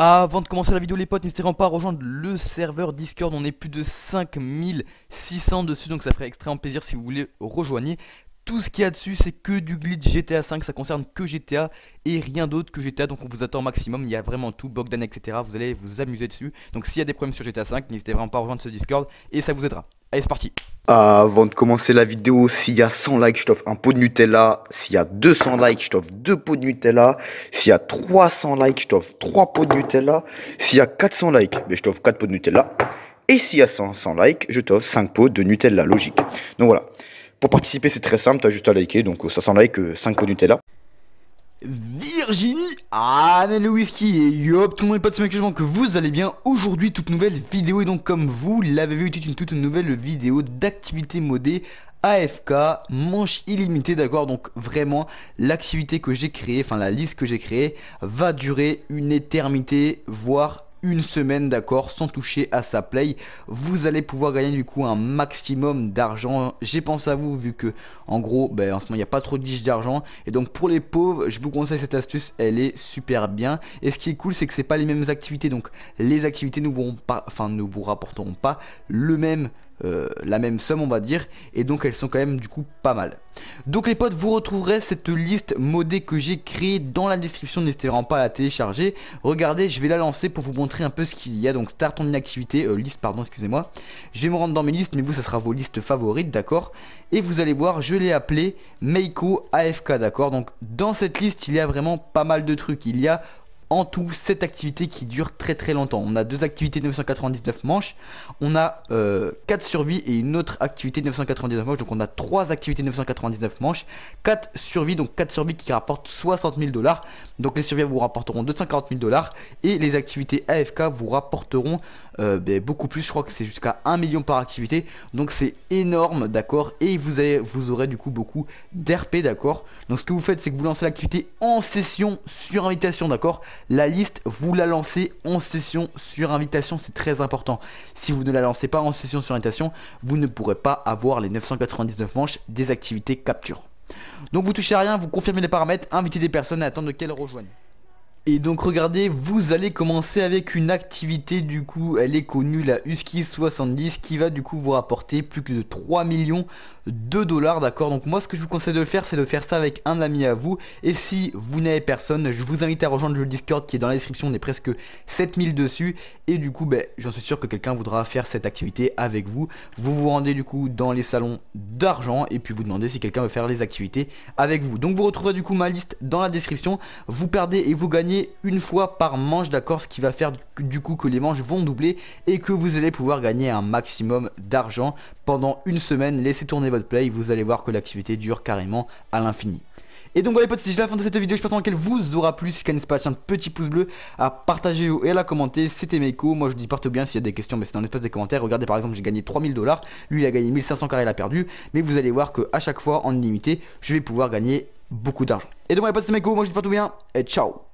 Avant de commencer la vidéo les potes, n'hésitez pas à rejoindre le serveur Discord, on est plus de 5600 dessus, donc ça ferait extrêmement plaisir si vous voulez rejoindre Tout ce qu'il y a dessus, c'est que du glitch GTA 5, ça concerne que GTA et rien d'autre que GTA, donc on vous attend au maximum, il y a vraiment tout, Bogdan, etc. Vous allez vous amuser dessus, donc s'il y a des problèmes sur GTA 5, n'hésitez vraiment pas à rejoindre ce Discord et ça vous aidera. Allez, c'est parti. Avant de commencer la vidéo, s'il y a 100 likes, je t'offre un pot de Nutella. S'il y a 200 likes, je t'offre deux pots de Nutella. S'il y a 300 likes, je t'offre trois pots de Nutella. S'il y a 400 likes, ben, je t'offre quatre pots de Nutella. Et s'il y a 100 likes, je t'offre 5 pots de Nutella, logique. Donc voilà. Pour participer, c'est très simple, tu as juste à liker, donc 500 likes, 5 pots de Nutella. Virginie amène le whisky et yop tout le monde est pas de que que vous allez bien aujourd'hui toute nouvelle vidéo et donc comme vous l'avez vu une toute nouvelle vidéo d'activité modée AFK manche illimitée d'accord donc vraiment l'activité que j'ai créée enfin la liste que j'ai créée va durer une éternité voire une semaine d'accord sans toucher à sa play vous allez pouvoir gagner du coup un maximum d'argent j'ai pensé à vous vu que en gros ben, en ce moment il n'y a pas trop de d'argent et donc pour les pauvres je vous conseille cette astuce elle est super bien et ce qui est cool c'est que c'est pas les mêmes activités donc les activités pas, enfin, ne vous rapporteront pas le même euh, la même somme on va dire et donc elles sont quand même du coup pas mal donc les potes vous retrouverez cette liste modée que j'ai créée dans la description n'hésitez pas à la télécharger regardez je vais la lancer pour vous montrer un peu ce qu'il y a donc start on inactivité euh, liste pardon excusez moi je vais me rendre dans mes listes mais vous ça sera vos listes favorites d'accord et vous allez voir je l'ai appelé Meiko AFK d'accord donc dans cette liste il y a vraiment pas mal de trucs il y a en tout cette activité qui dure très très longtemps. On a deux activités 999 manches, on a 4 euh, survies et une autre activité 999 manches, donc on a 3 activités 999 manches, 4 survies, donc 4 survies qui rapportent 60 000 dollars, donc les survies vous rapporteront 240 000 dollars et les activités AFK vous rapporteront euh, ben, beaucoup plus, je crois que c'est jusqu'à 1 million par activité, donc c'est énorme, d'accord, et vous, aurez du coup beaucoup d'RP, d'accord. Donc ce que vous faites, c'est que vous lancez l'activité en session sur invitation, d'accord. La liste, vous la lancez en session sur invitation, c'est très important. Si vous ne la lancez pas en session sur invitation, vous ne pourrez pas avoir les 999 manches des activités capture. Donc vous touchez à rien, vous confirmez les paramètres, invitez des personnes et attendre qu'elles rejoignent. Et donc regardez, vous allez commencer avec une activité du coup, elle est connue la Husky 70 qui va du coup vous rapporter plus que de 3 millions de dollars, d'accord Donc moi ce que je vous conseille de faire c'est de faire ça avec un ami à vous et si vous n'avez personne, je vous invite à rejoindre le Discord qui est dans la description, on est presque 7000 dessus et du coup ben, j'en suis sûr que quelqu'un voudra faire cette activité avec vous. Vous vous rendez du coup dans les salons d'argent et puis vous demandez si quelqu'un veut faire les activités avec vous. Donc vous retrouverez du coup ma liste dans la description, vous perdez et vous gagnez une fois par manche, d'accord Ce qui va faire du coup que les manches vont doubler et que vous allez pouvoir gagner un maximum d'argent pendant une semaine. Laissez tourner votre play, vous allez voir que l'activité dure carrément à l'infini. Et donc voilà les potes, c'est la fin de cette vidéo, j'espère qu'elle vous aura plu, si ne n'est pas un petit pouce bleu à partager et à la commenter, c'était Meiko, moi je dis partout bien s'il y a des questions, mais c'est dans l'espace des commentaires, regardez par exemple j'ai gagné 3000 dollars, lui il a gagné 1500 car il a perdu, mais vous allez voir que à chaque fois en illimité, je vais pouvoir gagner beaucoup d'argent. Et donc les potes, c'est Meiko, moi je dis partout bien, et ciao